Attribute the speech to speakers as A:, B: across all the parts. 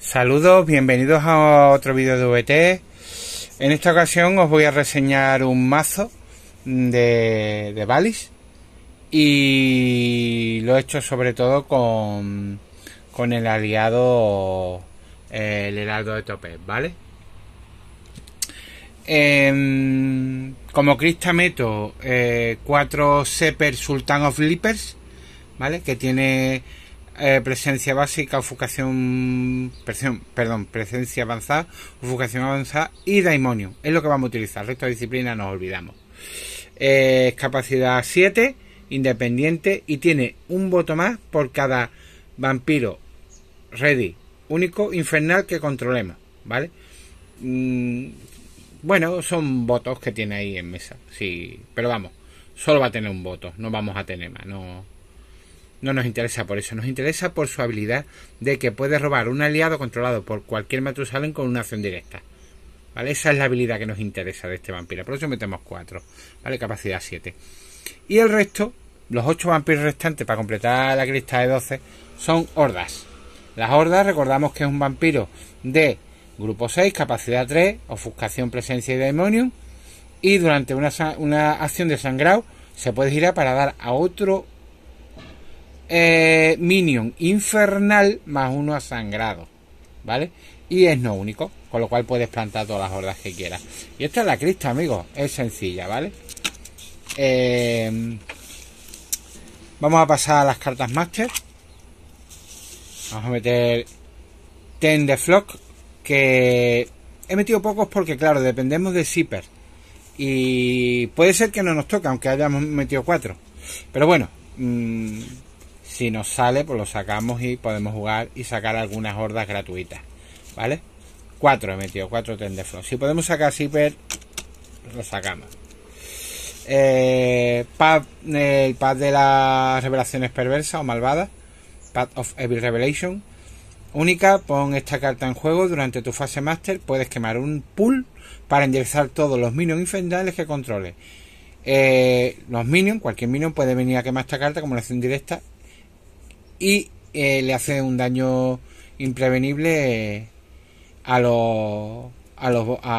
A: Saludos, bienvenidos a otro vídeo de VT. En esta ocasión os voy a reseñar un mazo de, de Balis y lo he hecho sobre todo con, con el aliado el heraldo de Topes, ¿vale? Em, como crista meto 4 eh, Seper Sultan of Lippers, ¿vale? Que tiene eh, presencia básica, ofuscación presión, perdón, presencia avanzada, ofuscación avanzada y daimonio. Es lo que vamos a utilizar. El resto de disciplina nos olvidamos. Eh, capacidad 7, independiente y tiene un voto más por cada vampiro ready, único, infernal que controlemos. ¿Vale? Mm, bueno, son votos que tiene ahí en mesa. Sí, pero vamos, solo va a tener un voto. No vamos a tener más. No no nos interesa por eso, nos interesa por su habilidad de que puede robar un aliado controlado por cualquier salen con una acción directa. ¿Vale? Esa es la habilidad que nos interesa de este vampiro. Por eso metemos 4, ¿vale? Capacidad 7. Y el resto, los 8 vampiros restantes para completar la crista de 12, son hordas. Las hordas, recordamos que es un vampiro de grupo 6, capacidad 3, ofuscación, presencia y demonium. Y durante una, una acción de sangrado se puede girar para dar a otro eh, minion Infernal más uno a sangrado. ¿Vale? Y es no único, con lo cual puedes plantar todas las hordas que quieras. Y esta es la crista, amigos. Es sencilla, ¿vale? Eh, vamos a pasar a las cartas Master. Vamos a meter Ten de Flock. Que he metido pocos porque, claro, dependemos de Zipper. Y puede ser que no nos toque, aunque hayamos metido cuatro. Pero bueno, mmm, si nos sale, pues lo sacamos y podemos jugar y sacar algunas hordas gratuitas. ¿Vale? Cuatro he metido, Cuatro Tenderflow. Si podemos sacar Zipper, lo sacamos. Eh, el pad de las revelaciones perversas o malvadas. Pad of Evil Revelation. Única, pon esta carta en juego durante tu fase máster. Puedes quemar un pool para enderezar todos los minions infernales que controles. Eh, los minions, cualquier minion puede venir a quemar esta carta como una acción directa y eh, le hace un daño imprevenible eh, a los, a,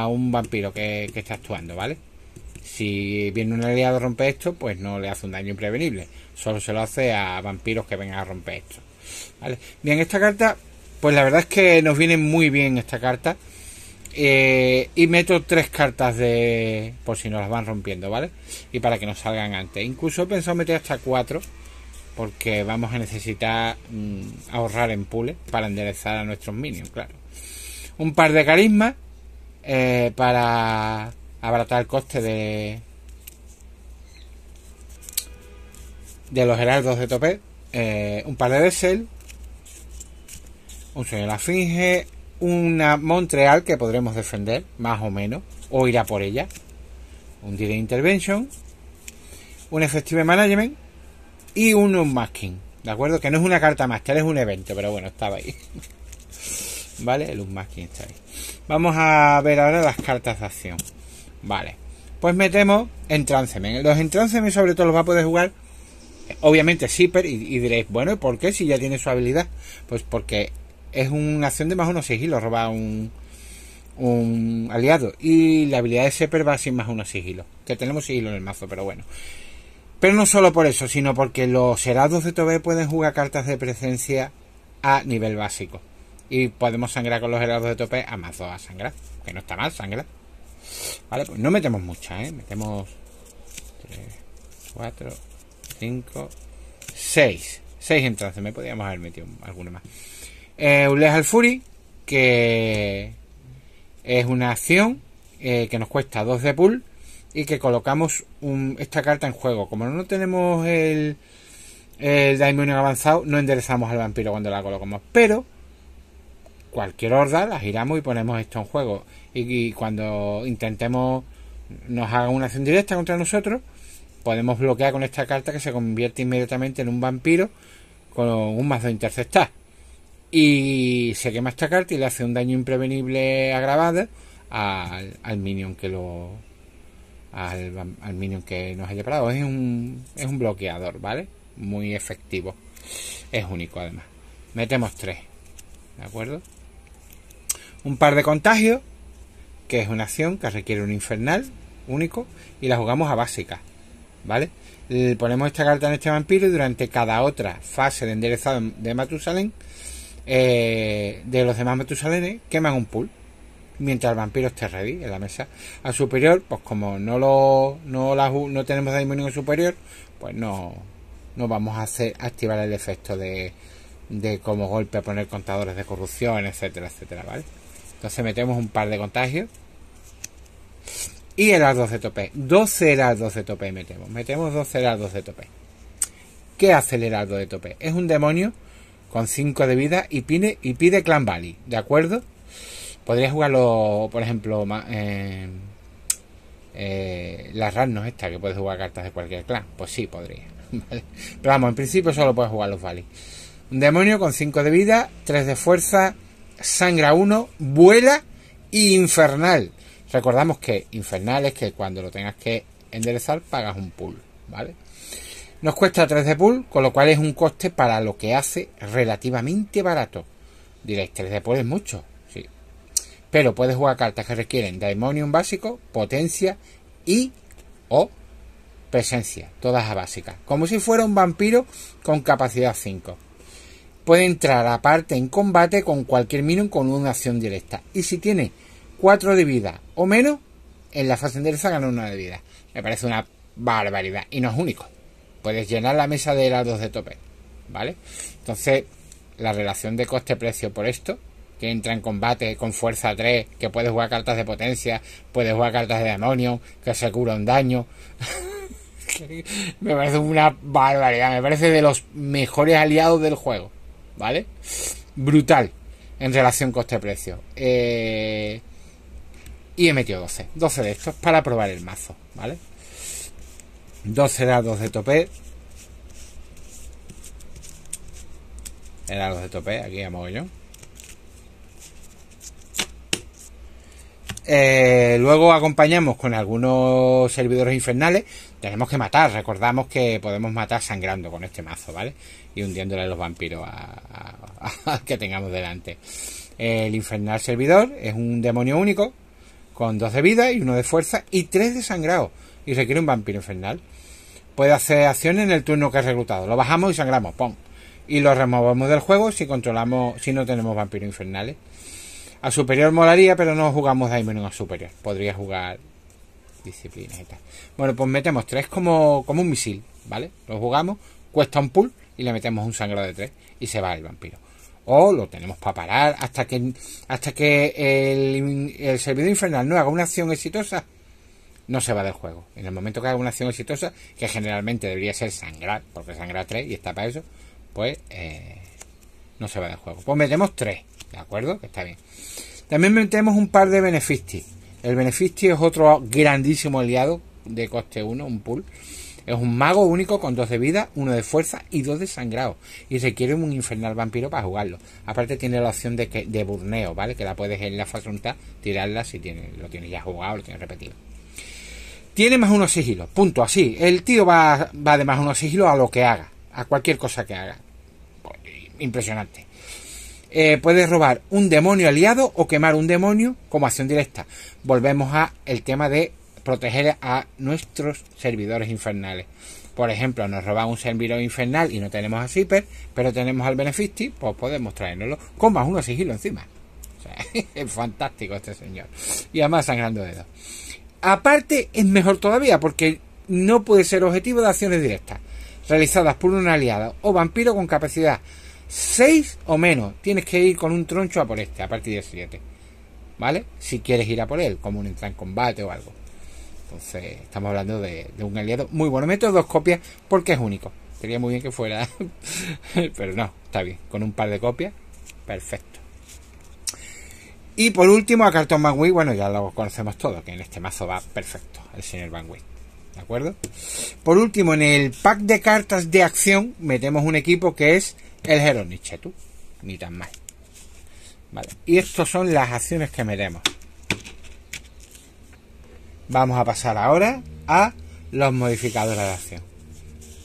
A: a un vampiro que, está actuando, ¿vale? Si viene un aliado a romper esto, pues no le hace un daño imprevenible. Solo se lo hace a vampiros que vengan a romper esto. ¿Vale? Bien, esta carta, pues la verdad es que nos viene muy bien esta carta. Eh, y meto tres cartas de. por si nos las van rompiendo, ¿vale? Y para que nos salgan antes. Incluso he pensado meter hasta cuatro porque vamos a necesitar mm, ahorrar en pule para enderezar a nuestros minions, claro. Un par de carismas eh, para abaratar el coste de de los heraldos de tope, eh, un par de Dessel, un señor de la Finge, una Montreal que podremos defender, más o menos, o ir a por ella, un direct Intervention, un Effective Management y un unmasking. ¿De acuerdo? Que no es una carta máster, es un evento, pero bueno, estaba ahí. ¿Vale? El unmasking está ahí. Vamos a ver ahora las cartas de acción. Vale. Pues metemos Entrancemen. Los Entrancemen sobre todo los va a poder jugar, obviamente, Zipper. Y, diréis, bueno, ¿y por qué si ya tiene su habilidad? Pues porque es una acción de más uno sigilo, roba un, un aliado. Y la habilidad de Zipper va sin más uno sigilo. Que tenemos sigilo en el mazo, pero bueno. Pero no solo por eso, sino porque los heraldos de tope pueden jugar cartas de presencia a nivel básico. Y podemos sangrar con los heraldos de tope a más 2 a sangrar. Que no está mal, sangra. Vale, pues no metemos muchas, ¿eh? Metemos 3, 4, 5, 6. 6 entonces, me podríamos haber metido alguna más. Eh, un Fury, que es una acción eh, que nos cuesta 2 de pool y que colocamos esta carta en juego. Como no tenemos el, el avanzado, no enderezamos al vampiro cuando la colocamos. Pero cualquier horda la giramos y ponemos esto en juego. Y, cuando intentemos nos haga una acción directa contra nosotros, podemos bloquear con esta carta que se convierte inmediatamente en un vampiro con un mazo interceptar. Y se quema esta carta y le hace un daño imprevenible agravado al minion que lo, al, al minion que nos haya parado. Es un, es un bloqueador, ¿vale? Muy efectivo. Es único además. Metemos tres. ¿De acuerdo? Un par de contagios, que es una acción que requiere un infernal único, y la jugamos a básica. ¿Vale? Le ponemos esta carta en este vampiro y durante cada otra fase de enderezado de Matusalén, eh, de los demás Matusalenes, eh, queman un pool mientras el vampiro esté ready en la mesa. Al superior, pues como no lo no, la, no tenemos demonio superior, pues no, no vamos a hacer activar el efecto de, de como golpe a poner contadores de corrupción, etcétera, etcétera, ¿vale? Entonces metemos un par de contagios. Y el heraldos de tope. 12 heraldos de tope metemos. Metemos 12 heraldos de tope. ¿Qué hace el heraldo de tope? Es un demonio con 5 de vida y pide, y pide clan Valley, ¿de acuerdo? Podría jugarlo, por ejemplo, la eh, eh no Ragnos esta, que puedes jugar cartas de cualquier clan. Pues sí, podría. Pero vamos, en principio solo puedes jugar los Valis. Un demonio con 5 de vida, 3 de fuerza, sangra 1, vuela y infernal. Recordamos que infernal es que cuando lo tengas que enderezar pagas un pool, ¿vale? Nos cuesta 3 de pool, con lo cual es un coste para lo que hace relativamente barato. Diréis, 3 de pool es mucho pero puedes jugar cartas que requieren Daemonium básico, potencia y o presencia, todas a básica. como si fuera un vampiro con capacidad 5. Puede entrar aparte en combate con cualquier minion con una acción directa. Y si tiene 4 de vida o menos, en la fase endereza gana una de vida. Me parece una barbaridad. Y no es único. Puedes llenar la mesa de helados de tope. ¿Vale? Entonces, la relación de coste-precio por esto que entra en combate con fuerza 3, que puede jugar cartas de potencia, puede jugar cartas de demonio, que se cura un daño. me parece una barbaridad, me parece de los mejores aliados del juego, ¿vale? Brutal en relación coste-precio. Eh, y he metido 12, 12 de estos para probar el mazo, ¿vale? 12 dados de tope. El los de tope, aquí a mogollón. Eh, luego acompañamos con algunos servidores infernales. Tenemos que matar. Recordamos que podemos matar sangrando con este mazo, ¿vale? Y hundiéndole a los vampiros que tengamos delante. El infernal servidor es un demonio único con dos de vida y uno de fuerza y tres de sangrado. Y requiere un vampiro infernal. Puede hacer acciones en el turno que ha reclutado. Lo bajamos y sangramos, ¡pum! Y lo removemos del juego si controlamos, si no tenemos vampiros infernales. A superior molaría, pero no jugamos Daimon a superior. Podría jugar disciplina y tal. Bueno, pues metemos tres como, un misil, ¿vale? Lo jugamos, cuesta un pull y le metemos un sangrado de tres y se va el vampiro. O lo tenemos para parar hasta que, hasta que el, el servidor infernal no haga una acción exitosa, no se va del juego. En el momento que haga una acción exitosa, que generalmente debería ser sangrar, porque sangra 3 y está para eso, pues eh, no se va del juego. Pues metemos tres, ¿de acuerdo? Que está bien. También metemos un par de beneficios. El beneficio es otro grandísimo aliado de coste 1, un pool. Es un mago único con dos de vida, uno de fuerza y dos de sangrado. Y se quiere un infernal vampiro para jugarlo. Aparte tiene la opción de, que, de burneo, ¿vale? Que la puedes en la facultad tirarla si tiene, lo tienes ya jugado, lo tienes repetido. Tiene más unos sigilos, punto, así. El tío va, va de más unos sigilos a lo que haga, a cualquier cosa que haga impresionante. Eh, puedes robar un demonio aliado o quemar un demonio como acción directa. Volvemos al tema de proteger a nuestros servidores infernales. Por ejemplo, nos roban un servidor infernal y no tenemos a Zipper, pero tenemos al Benefisti, pues podemos traernoslo... con más uno sigilo encima. es fantástico este señor. Y además sangrando dedos. Aparte, es mejor todavía porque no puede ser objetivo de acciones directas realizadas por un aliado o vampiro con capacidad 6 o menos. Tienes que ir con un troncho a por este, a partir de 7. ¿Vale? Si quieres ir a por él, como un entra en combate o algo. Entonces, estamos hablando de, un aliado muy bueno. Meto dos copias porque es único. Sería muy bien que fuera. Pero no, está bien. Con un par de copias, perfecto. Y por último, a Cartón Van bueno, ya lo conocemos todo, que en este mazo va perfecto el señor Van ¿De acuerdo? Por último, en el pack de cartas de acción metemos un equipo que es el Hero tú. Ni tan mal. Vale. Y estas son las acciones que metemos Vamos a pasar ahora a los modificadores de acción.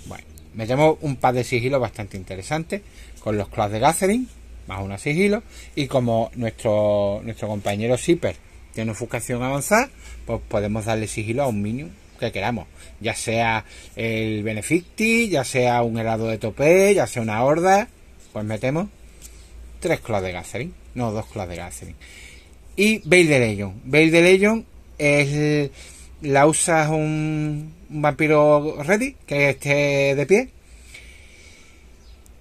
A: Bueno, metemos un par de sigilos bastante interesantes con los class de Gathering, más una sigilo, y como nuestro, nuestro compañero Zipper tiene ofuscación avanzada, pues podemos darle sigilo a un minion que queramos, ya sea el Beneficti, ya sea un helado de tope, ya sea una horda, pues metemos tres clas de Gathering, no dos clas de Gathering. Y Veil de Legion. Veil de Legion es la usas un, vampiro ready que esté de pie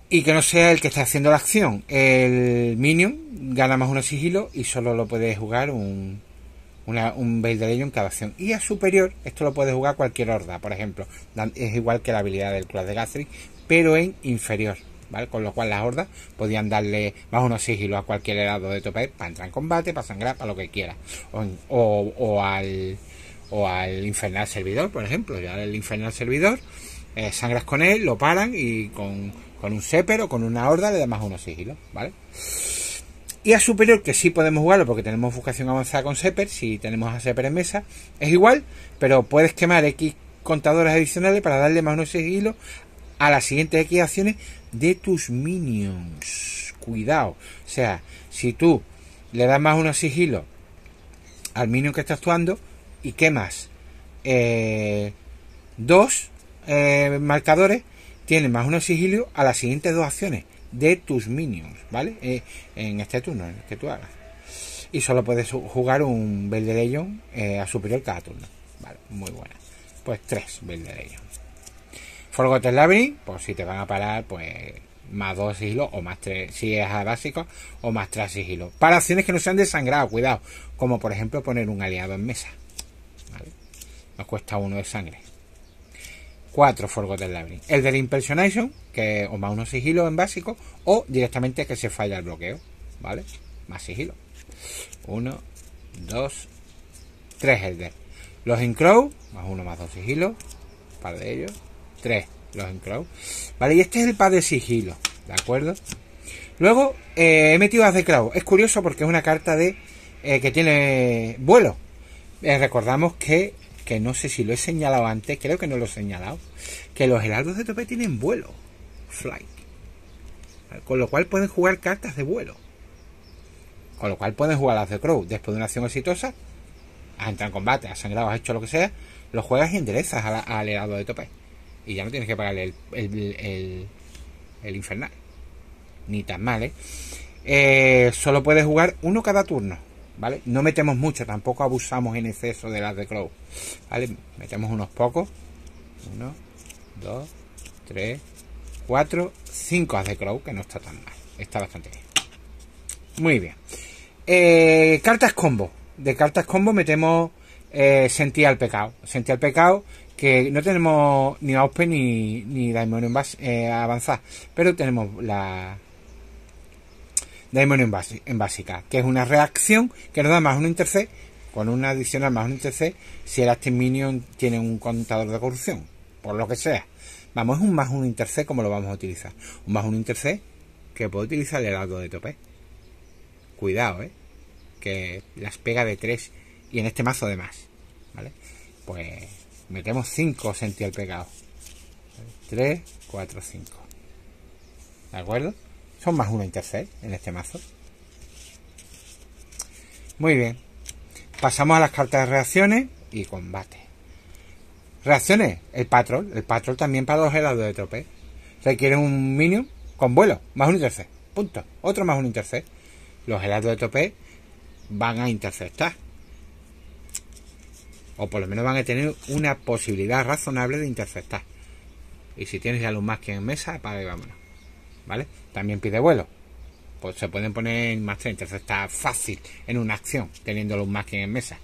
A: y que no sea el que está haciendo la acción. El minion gana más uno sigilo y solo lo puede jugar un, un Veil de en cada acción. Y a superior, esto lo puede jugar cualquier horda, por ejemplo. Es igual que la habilidad del Club de Gastric, pero en inferior. ¿Vale? Con lo cual las hordas podían darle más unos sigilos a cualquier helado de tope para entrar en combate, para sangrar, para lo que quiera. O, o, al, o al infernal servidor, por ejemplo. Ya el infernal servidor, eh, sangras con él, lo paran y con, con un séper o con una horda le da más unos sigilos, ¿vale? Y a superior, que sí podemos jugarlo porque tenemos buscación avanzada con Seper, si tenemos a Seper en mesa, es igual, pero puedes quemar X contadores adicionales para darle más unos sigilo a las siguientes X acciones de tus minions. Cuidado. O sea, si tú le das más unos sigilos al minion que está actuando y quemas eh, dos eh, marcadores, tiene más unos sigilo a las siguientes dos acciones de tus minions, ¿vale? Eh, en este turno, que tú hagas. Y solo puedes jugar un Verde eh, a superior cada turno. Vale, muy buena. Pues tres Verde Legion. Forgotten Labyrinth, pues si te van a parar, pues más dos sigilos o más tres si es a básico o más tres sigilos. Para acciones que no sean desangrado cuidado. Como por ejemplo poner un aliado en mesa. ¿Vale? Nos cuesta uno de sangre. Cuatro Forgotten Labyrinth. El del Impersonation, que o más unos sigilos en básico o directamente que se falla el bloqueo, ¿vale? Más sigilo. Uno, dos, tres Elder. Los Encrow, más uno más dos sigilos, un par de ellos, tres los Encrow. Vale, y este es el par de sigilo, ¿de acuerdo? Luego eh, he metido a de Crow. Es curioso porque es una carta de eh, que tiene vuelo. Eh, recordamos que, que no sé si lo he señalado antes, creo que no lo he señalado, que los heraldos de tope tienen vuelo flight. Con lo cual pueden jugar cartas de vuelo. Con lo cual pueden jugar las de Crow. Después de una acción exitosa, has entrado en combate, has sangrado, has hecho lo que sea, lo juegas y enderezas al, al helado de tope. Y ya no tienes que pagar el, el, el, infernal. Ni tan mal, ¿eh? Eh, Solo puedes jugar uno cada turno. ¿Vale? No metemos mucho, tampoco abusamos en exceso de las de Crow. ¿Vale? Metemos unos pocos. Uno, dos, tres, 4, 5 as de Crow, que no está tan mal. Está bastante bien. Muy bien. Eh, cartas combo. De cartas combo metemos eh, Sentía el pecado. Sentía el pecado que no tenemos ni Auspe ni, ni Daimon en eh, avanzada, pero tenemos la Daimon en, base, en básica, que es una reacción que nos da más un interce con una adicional más un interce si el astin Minion tiene un contador de corrupción, por lo que sea. Vamos, es un más un interc como lo vamos a utilizar. Un más un intercé que puedo utilizar el lado de tope. Cuidado, ¿eh? Que las pega de tres y en este mazo de más. ¿Vale? Pues metemos 5 sentí al pegado. 3, 4, 5. ¿De acuerdo? Son más uno interc en este mazo. Muy bien. Pasamos a las cartas de reacciones y combate. Reacciones. El patrol. El patrol también para los helados de tropez. Requiere un minion con vuelo. Más un intercept. Punto. Otro más un intercept. Los helados de tropez van a interceptar. O por lo menos van a tener una posibilidad razonable de interceptar. Y si tienes ya luz más que en mesa, para y vámonos. ¿Vale? También pide vuelo. Pues se pueden poner más tres interceptar fácil en una acción, teniendo los más que en mesa.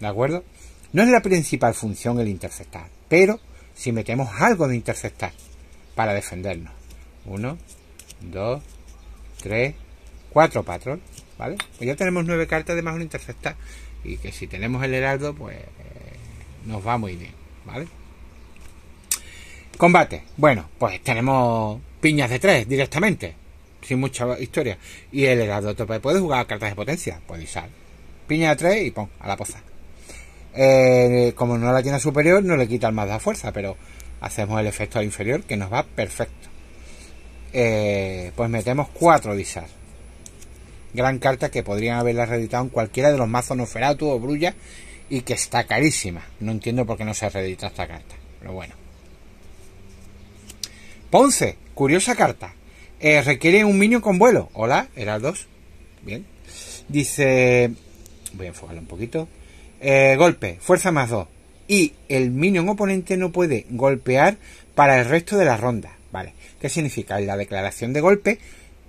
A: ¿De acuerdo? No es la principal función el interceptar, pero si metemos algo de interceptar para defendernos. Uno, dos, tres, cuatro patrón, ¿vale? Pues ya tenemos nueve cartas de más un interceptar. Y que si tenemos el heraldo, pues nos va muy bien, ¿vale? Combate. Bueno, pues tenemos piñas de tres directamente. Sin mucha historia. Y el heraldo tope puede jugar cartas de potencia. puede usar Piña de tres y pon a la poza. Eh, como no la tiene superior, no le quita más la fuerza, pero hacemos el efecto al inferior que nos va perfecto. Eh, pues metemos cuatro dice Gran carta que podrían haberla reeditado en cualquiera de los mazos Noferatu o Brulla y que está carísima. No entiendo por qué no se reedita esta carta, pero bueno. Ponce, curiosa carta. Eh, requiere un minion con vuelo. Hola, era dos. Bien. Dice. Voy a enfocarlo un poquito. Eh, golpe, fuerza más 2. Y el minion oponente no puede golpear para el resto de la ronda. ¿Vale? ¿Qué significa? la declaración de golpe,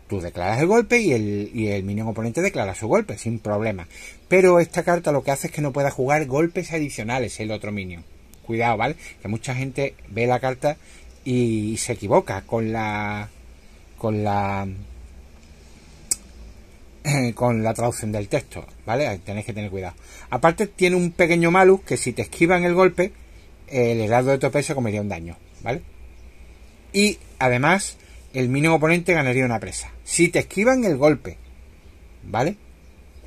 A: tú declaras el golpe y el, y el minion oponente declara su golpe, sin problema. Pero esta carta lo que hace es que no pueda jugar golpes adicionales el otro minion. Cuidado, ¿vale? Que mucha gente ve la carta y se equivoca con la. con la con la traducción del texto, ¿vale? Tenéis que tener cuidado. Aparte tiene un pequeño malus que si te esquivan el golpe, el helado de tope se comería un daño, ¿vale? Y además, el mínimo oponente ganaría una presa. Si te esquivan el golpe, ¿vale?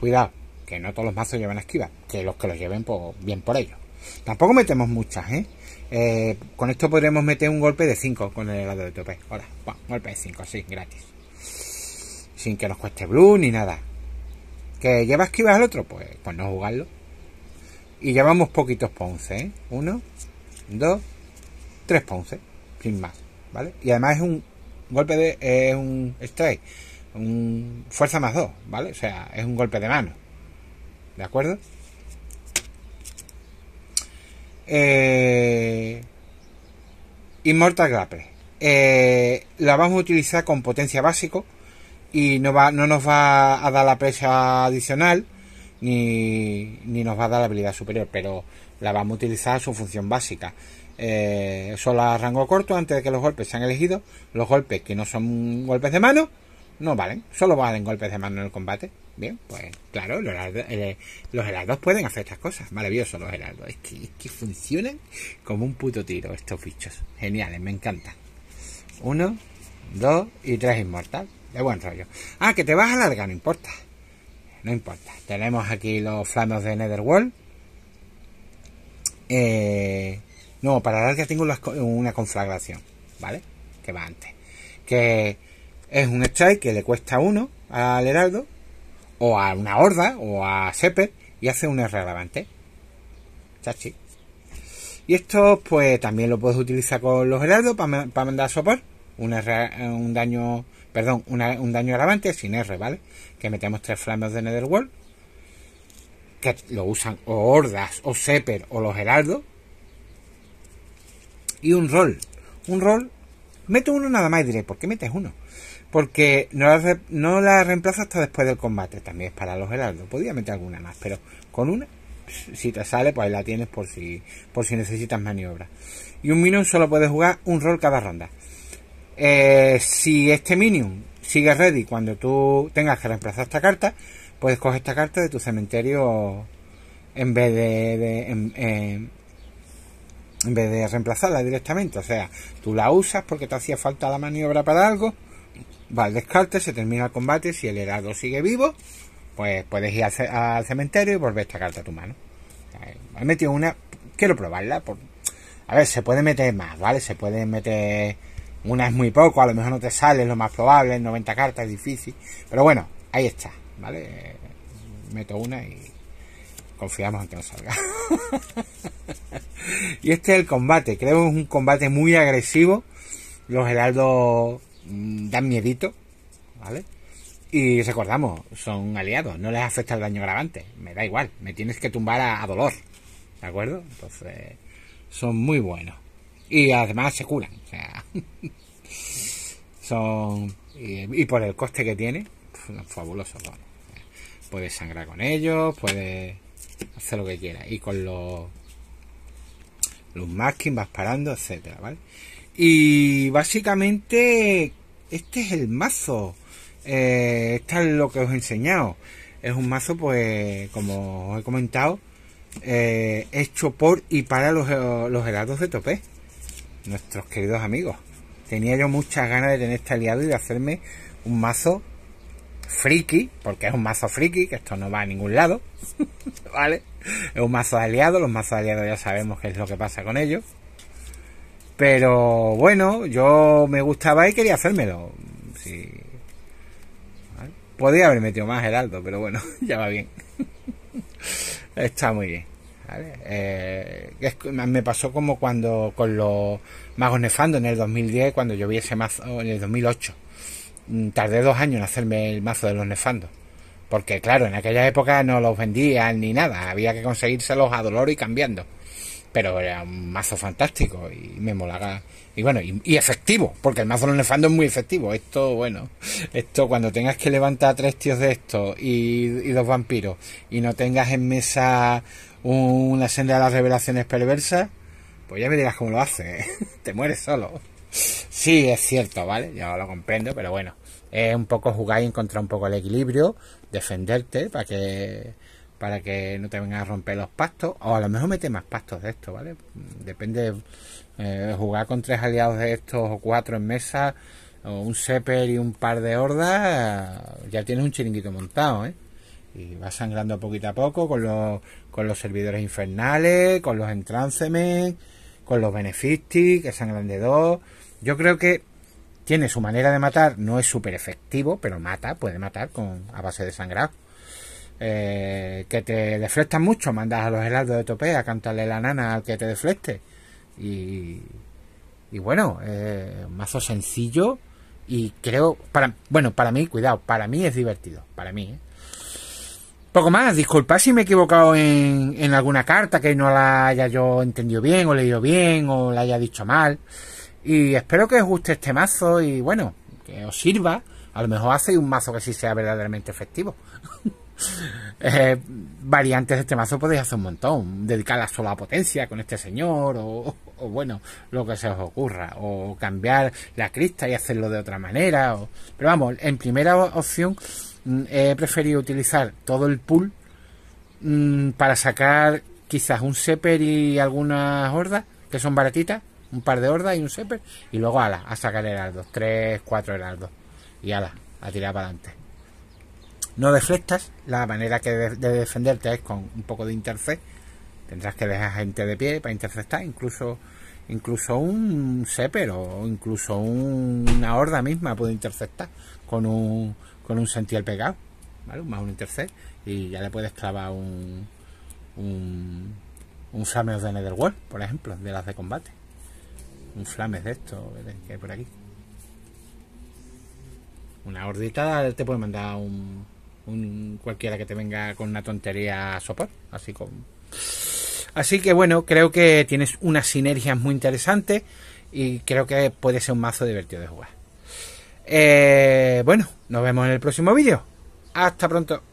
A: Cuidado, que no todos los mazos llevan esquiva, que los que los lleven, pues bien por ello Tampoco metemos muchas, ¿eh? eh con esto podremos meter un golpe de 5 con el helado de tope. Ahora, bueno, golpe de 5, sí, gratis sin que nos cueste blue ni nada. ¿Que llevas que al otro? Pues, pues no jugarlo. Y llevamos poquitos ponce, ¿eh? Uno, dos, tres ponce, ¿eh? sin más, ¿vale? Y además es un golpe de... es un strike, un fuerza más dos, ¿vale? O sea, es un golpe de mano, ¿de acuerdo? Eh, Immortal Grapple. Eh, la vamos a utilizar con potencia básico y no, va, no nos va a dar la presa adicional ni, nos va a dar la habilidad superior, pero la vamos a utilizar su función básica. Eh, solo a rango corto, antes de que los golpes sean elegidos, los golpes que no son golpes de mano, no valen, solo valen golpes de mano en el combate. Bien, pues claro, los, helados eh, heraldos pueden hacer estas cosas. Maravilloso los heraldos. Es que, es que funcionan como un puto tiro estos bichos. Geniales, me encantan. Uno, dos y tres inmortal de buen rollo. Ah, que te vas a largar no importa. No importa. Tenemos aquí los flanos de Netherworld. Eh, no, para alargar tengo una conflagración, ¿vale? Que va antes. Que es un strike que le cuesta uno al heraldo, o a una horda, o a Sepper. y hace un relevante. Chachi. Y esto, pues también lo puedes utilizar con los heraldos para mandar sopor. un daño Perdón, un daño agravante sin R, ¿vale? Que metemos tres flamas de Netherworld. Que lo usan o Hordas, o Seper, o los Heraldos. Y un rol. Un rol. Meto uno nada más y diré, ¿por qué metes uno? Porque no la, no la reemplazo hasta después del combate. También es para los heraldos. Podría meter alguna más, pero con una si te sale, pues ahí la tienes por si, por si necesitas maniobra. Y un minion solo puede jugar un rol cada ronda. Eh, si este minion sigue ready cuando tú tengas que reemplazar esta carta, puedes coger esta carta de tu cementerio en vez de, eh, en, vez de reemplazarla directamente. O sea, tú la usas porque te hacía falta la maniobra para algo, va al descarte, se termina el combate, si el heraldo sigue vivo, pues puedes ir al, cementerio y volver esta carta a tu mano. Eh, he metido una, quiero probarla. A ver, se puede meter más, ¿vale? Se puede meter una es muy poco, a lo mejor no te sale, lo más probable, 90 cartas, es difícil. Pero bueno, ahí está, ¿vale? Meto una y confiamos en que no salga. y este es el combate, creo que es un combate muy agresivo. Los heraldos mm, dan miedito, ¿vale? Y recordamos, son aliados, no les afecta el daño gravante me da igual, me tienes que tumbar a dolor, ¿de acuerdo? Entonces, son muy buenos y además se curan. son. Y, por el coste que tiene, Fabuloso Puedes sangrar con ellos, puedes hacer lo que quieras. Y con los. Los masking vas parando, etcétera, Y básicamente, este es el mazo. Eh, es lo que os he enseñado. Es un mazo, pues, como os he comentado, eh, hecho por y para los, los helados de tope nuestros queridos amigos. Tenía yo muchas ganas de tener este aliado y de hacerme un mazo friki, porque es un mazo friki, que esto no va a ningún lado, ¿vale? Es un mazo de aliado los mazos de aliados ya sabemos qué es lo que pasa con ellos. Pero bueno, yo me gustaba y quería hacérmelo. Podría haber metido más Heraldo, pero bueno, ya va bien. Está muy bien. Eh, me pasó como cuando con los magos nefando en el 2010, cuando yo vi ese mazo en el 2008. Mm, tardé dos años en hacerme el mazo de los nefandos. Porque claro, en aquella época no los vendían ni nada, había que conseguírselos a dolor y cambiando. Pero era un mazo fantástico y me molaba. Y bueno, y, efectivo, porque el mazo de los nefandos es muy efectivo. Esto, bueno, esto cuando tengas que levantar tres tíos de esto y dos vampiros y no tengas en mesa una senda de las revelaciones perversas, pues ya me dirás cómo lo hace, ¿eh? te mueres solo. Sí, es cierto, ¿vale? ya lo comprendo, pero bueno, es un poco jugar y encontrar un poco el equilibrio, defenderte para que para que no te vengan a romper los pastos, o a lo mejor mete más pastos de esto, ¿vale? Depende, eh, jugar con tres aliados de estos o cuatro en mesa, o un Seper y un par de hordas, ya tienes un chiringuito montado, ¿eh? y va sangrando poquito a poco con los, con los servidores infernales, con los entráncemes con los benefisti que sangran de dos. Yo creo que tiene su manera de matar, no es súper efectivo, pero mata, puede matar con a base de sangrado. Eh, que te deflectan mucho, mandas a los heraldos de tope a cantarle la nana al que te deflecte. Y, y bueno, eh, mazo sencillo y creo, para, bueno, para mí, cuidado, para mí es divertido, para mí, ¿eh? Poco más, disculpad si me he equivocado en, en, alguna carta que no la haya yo entendido bien o leído bien o la haya dicho mal. Y espero que os guste este mazo y bueno, que os sirva. A lo mejor hacéis un mazo que sí sea verdaderamente efectivo. Eh, variantes de este mazo podéis hacer un montón. Dedicarla solo a potencia con este señor o, o, bueno, lo que se os ocurra. O cambiar la crista y hacerlo de otra manera. O... Pero vamos, en primera opción Mm, he preferido utilizar todo el pool mm, para sacar quizás un seper y algunas hordas que son baratitas, un par de hordas y un seper, y luego ala, a sacar heraldos, tres 4 heraldos, y ala, a tirar para adelante. No deflectas, la manera que de, defenderte es con un poco de interfaz, tendrás que dejar gente de pie para interceptar, incluso incluso un seper o incluso una horda misma puede interceptar con un con un sentiel pegado, Más un intercept y ya le puedes clavar un, un, un de Netherworld, por ejemplo, de las de combate. Un flame de esto que hay por aquí. Una hordita, te puede mandar un, un cualquiera que te venga con una tontería a sopor, así como. Así que bueno, creo que tienes unas sinergias muy interesantes y creo que puede ser un mazo divertido de jugar. Eh, bueno, nos vemos en el próximo vídeo. Hasta pronto.